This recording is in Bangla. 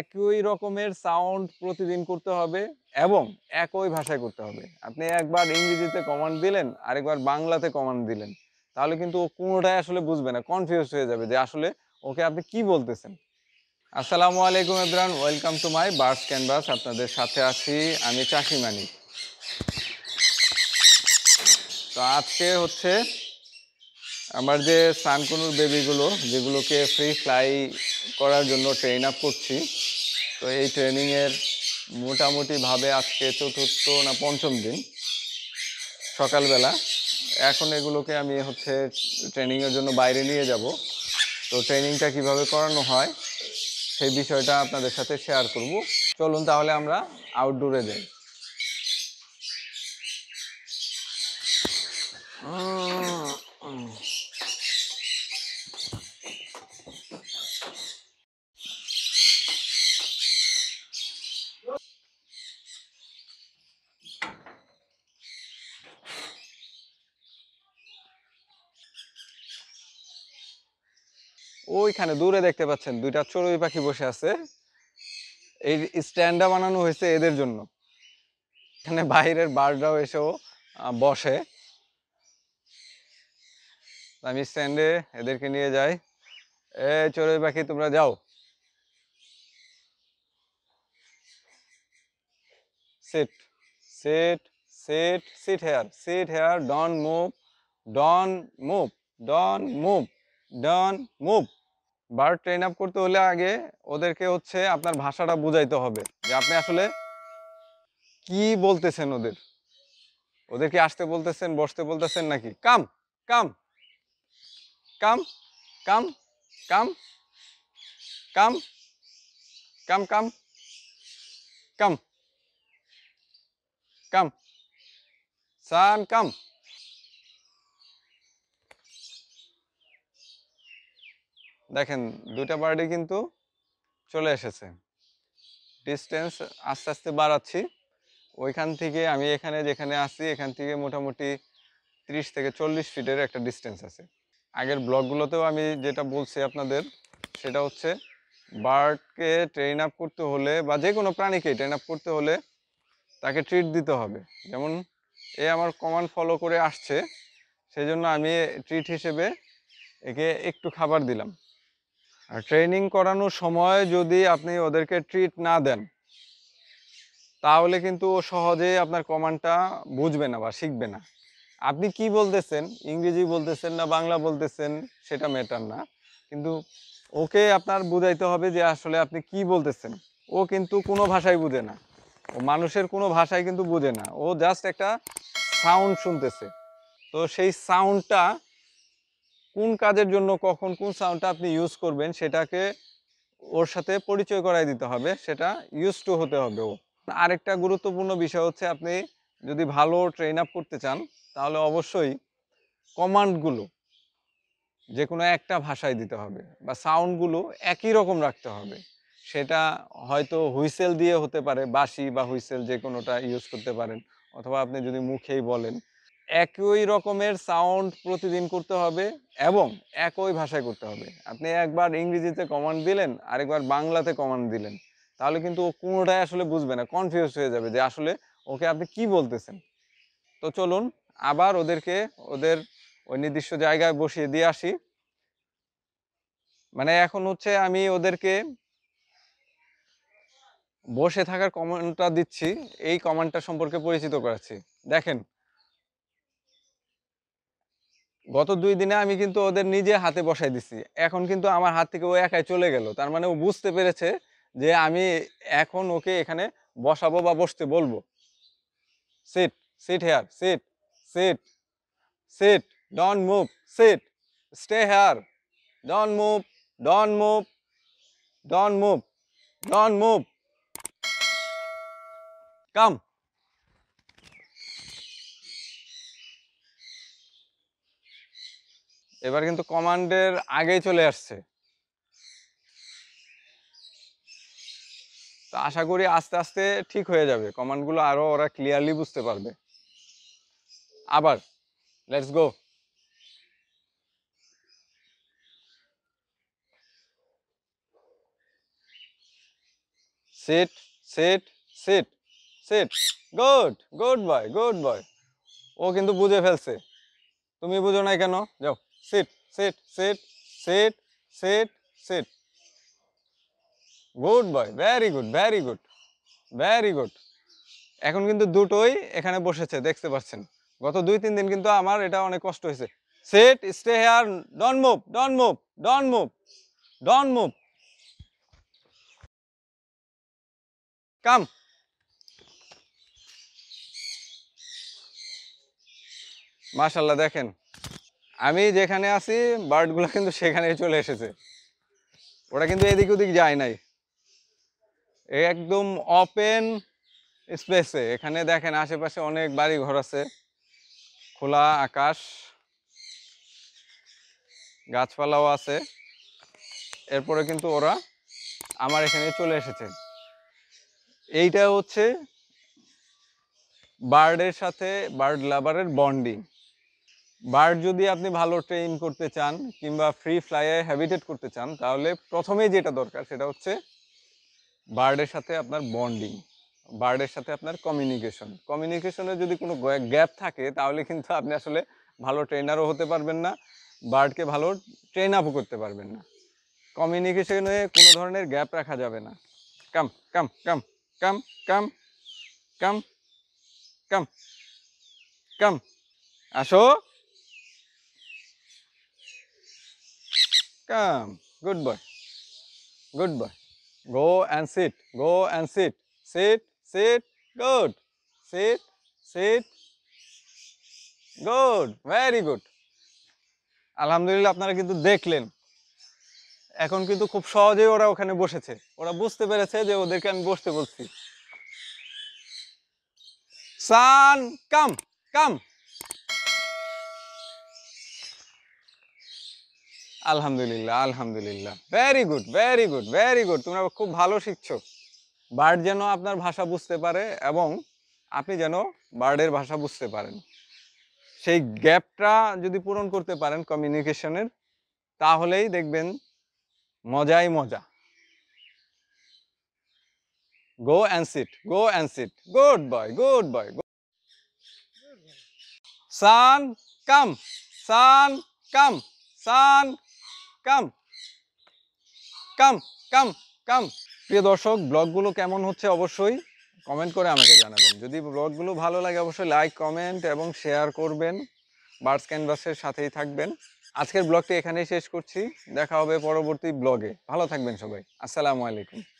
একই রকমের সাউন্ড প্রতিদিন করতে হবে এবং একই ভাষায় করতে হবে আপনি একবার ইংরেজিতে কমান্ড দিলেন আরেকবার বাংলাতে কমান্ড দিলেন তাহলে কিন্তু ও কোনোটাই আসলে বুঝবে না কনফিউজ হয়ে যাবে যে আসলে ওকে আপনি কি বলতেছেন আসসালামু আলাইকুম Ibran welcome to my Birds Canvas আপনাদের সাথে আছি আমি চাষি মানি তো আজকে হচ্ছে আমার যে সানকুনুর বেবিগুলো যেগুলোকে ফ্রি ফ্লাই করার জন্য ট্রেন আপ করছি তো এই ট্রেনিংয়ের মোটামুটিভাবে আজকে চতুর্থ না পঞ্চম দিন সকালবেলা এখন এগুলোকে আমি হচ্ছে ট্রেনিংয়ের জন্য বাইরে নিয়ে যাব তো ট্রেনিংটা কিভাবে করানো হয় সেই বিষয়টা আপনাদের সাথে শেয়ার করব চলুন তাহলে আমরা আউটডোরে যাই ওইখানে দূরে দেখতে পাচ্ছেন দুইটা চড়ুই পাখি বসে আছে এই স্ট্যান্ডটা বানানো হয়েছে এদের জন্য এখানে বাইরের বারডাও এসেও বসে আমি স্ট্যান্ডে এদেরকে নিয়ে যাই এ চড়ুই পাখি তোমরা যাও set set set sit here sit here don't move don't move don't move don't move bird train up করতে হলে আগে ওদেরকে হচ্ছে আপনার ভাষাটা বুঝাইতে হবে যে আপনি আসলে কি বলতেছেন ওদের ওদেরকে আসতে বলতেছেন বসতে বলতেছেন নাকি কাম come come come come come come come come কাম সান কাম দেখেন দুটা বার্ডে কিন্তু চলে এসেছে ডিস্টেন্স আস্তে আস্তে বাড়াচ্ছি ওইখান থেকে আমি এখানে যেখানে আসি এখান থেকে মোটামুটি 30 থেকে চল্লিশ ফিটের একটা ডিস্টেন্স আছে আগের ব্লকগুলোতেও আমি যেটা বলছি আপনাদের সেটা হচ্ছে বার্ডকে ট্রেন আপ করতে হলে বা যে কোনো প্রাণীকে ট্রেন আপ করতে হলে তাকে ট্রিট দিতে হবে যেমন এ আমার কমান্ড ফলো করে আসছে সেই জন্য আমি ট্রিট হিসেবে একে একটু খাবার দিলাম আর আচ্ছা। ট্রেনিং করানোর সময় যদি আপনি ওদেরকে ট্রিট না দেন তাহলে কিন্তু ও সহজে আপনার কমান্ডটা বুঝবে না বা শিখবে না আপনি কি বলতেছেন ইংরেজি বলতেছেন না বাংলা বলতেছেন সেটা ম্যাটার না কিন্তু ওকে আপনার বুঝাইতে হবে যে আসলে আপনি কি বলতেছেন ও কিন্তু কোনো ভাষাই বুঝে না ও মানুষের কোনো ভাষাই কিন্তু বুঝে না ও জাস্ট একটা সাউন্ড শুনতেছে তো সেই সাউন্ডটা কোন কাজের জন্য কখন কোন সাউন্ডটা আপনি ইউজ করবেন সেটাকে ওর সাথে পরিচয় করাই দিতে হবে সেটা ইউজ টু হতে হবে ও আরেকটা গুরুত্বপূর্ণ বিষয় হচ্ছে আপনি যদি ভালো ট্রেন আপ করতে চান তাহলে অবশ্যই কমান্ডগুলো যে কোনো একটা ভাষায় দিতে হবে বা সাউন্ডগুলো একই রকম রাখতে হবে সেটা হয়তো হুইসেল দিয়ে হতে পারে বাসি বা হুইসেল যে কোনোটা ইউজ করতে পারেন অথবা আপনি যদি মুখেই বলেন একই রকমের সাউন্ড প্রতিদিন করতে হবে এবং একই ভাষায় করতে হবে আপনি একবার ইংরেজিতে কমান্ড দিলেন আরেকবার বাংলাতে কমান্ড দিলেন তাহলে কিন্তু ও কোনোটাই আসলে বুঝবে না কনফিউজ হয়ে যাবে যে আসলে ওকে আপনি কি বলতেছেন তো চলুন আবার ওদেরকে ওদের ওই নির্দিষ্ট জায়গায় বসিয়ে দিয়ে আসি মানে এখন হচ্ছে আমি ওদেরকে বসে থাকার কমান্ডটা দিচ্ছি এই কমান্ডটা সম্পর্কে পরিচিত করাচ্ছি দেখেন গত দুই দিনে আমি কিন্তু ওদের নিজে হাতে বসাই দিছি এখন কিন্তু আমার হাত থেকে ও একাই চলে গেল তার মানে ও বুঝতে পেরেছে যে আমি এখন ওকে এখানে বসাবো বা বসতে বলবো sit sit here sit sit sit don't move sit stay here don't move don't move don't move don't move come এবার কিন্তু কমান্ডের আগেই চলে আসছে তো আশা করি আস্তে আস্তে ঠিক হয়ে যাবে কমান্ডগুলো আরও ওরা ক্লিয়ারলি বুঝতে পারবে আবার let's go set set set set good good boy good boy ও কিন্তু বুঝে ফেলছে তুমি বুঝো না কেন যাও sit, sit, sit, sit, sit, sit. Good boy very good very good very good এখন কিন্তু দুটোই এখানে বসেছে দেখতে পাচ্ছেন গত দুই তিন দিন কিন্তু আমার এটা অনেক কষ্ট হয়েছে set stay here don't move don't move don't move don't move come মাশাল্লাহ দেখেন আমি যেখানে আছি বার্ডগুলো কিন্তু সেখানে চলে এসেছে ওরা কিন্তু এদিক ওদিক যায় নাই একদম ওপেন স্পেসে এখানে দেখেন আশেপাশে অনেক বাড়ি ঘর আছে খোলা আকাশ গাছপালাও আছে এরপরে কিন্তু ওরা আমার এখানে চলে এসেছে এইটা হচ্ছে বার্ডের সাথে বার্ড লাভারের বন্ডিং বার্ড যদি আপনি ভালো ট্রেন করতে চান কিংবা ফ্রি ফ্লাইয়ে হ্যাবিটেট করতে চান তাহলে প্রথমেই যেটা দরকার সেটা হচ্ছে বার্ডের সাথে আপনার বন্ডিং বার্ডের সাথে আপনার কমিউনিকেশন কমিউনিকেশনে যদি কোনো গ্যাপ থাকে তাহলে কিন্তু আপনি আসলে ভালো ট্রেনারও হতে পারবেন না বার্ডকে ভালো ট্রেন আপও করতে পারবেন না কমিউনিকেশনে কোনো ধরনের গ্যাপ রাখা যাবে না কাম come come come come come come কাম আসো Come. Good boy. Good boy. Go and sit. Go and sit. Sit. Sit. Good. Sit. Sit. Good very good আলহামদুলিল্লাহ আপনারা কিন্তু দেখলেন এখন কিন্তু খুব সহজেই ওরা ওখানে বসেছে ওরা বুঝতে পেরেছে যে ওদেরকে আমি বসতে বলছি সান কাম কাম আলহামদুলিল্লাহ আলহামদুলিল্লাহ very good very good very good তোমরা খুব ভালো শিখছো বার্ড যেন আপনার ভাষা বুঝতে পারে এবং আপনি যেন বার্ডের ভাষা বুঝতে পারেন সেই গ্যাপটা যদি পূরণ করতে পারেন কমিউনিকেশনের তাহলেই দেখবেন মজাই মজা go and sit go and sit good boy good boy son come son come son come come come come প্রিয় দর্শক ব্লগগুলো কেমন হচ্ছে অবশ্যই কমেন্ট করে আমাকে জানাবেন যদি ব্লগগুলো ভালো লাগে অবশ্যই লাইক কমেন্ট এবং শেয়ার করবেন বার্স ক্যানভাসের সাথেই থাকবেন আজকের ব্লগটি এখানেই শেষ করছি দেখা হবে পরবর্তী ব্লগে ভালো থাকবেন সবাই আসসালামু আলাইকুম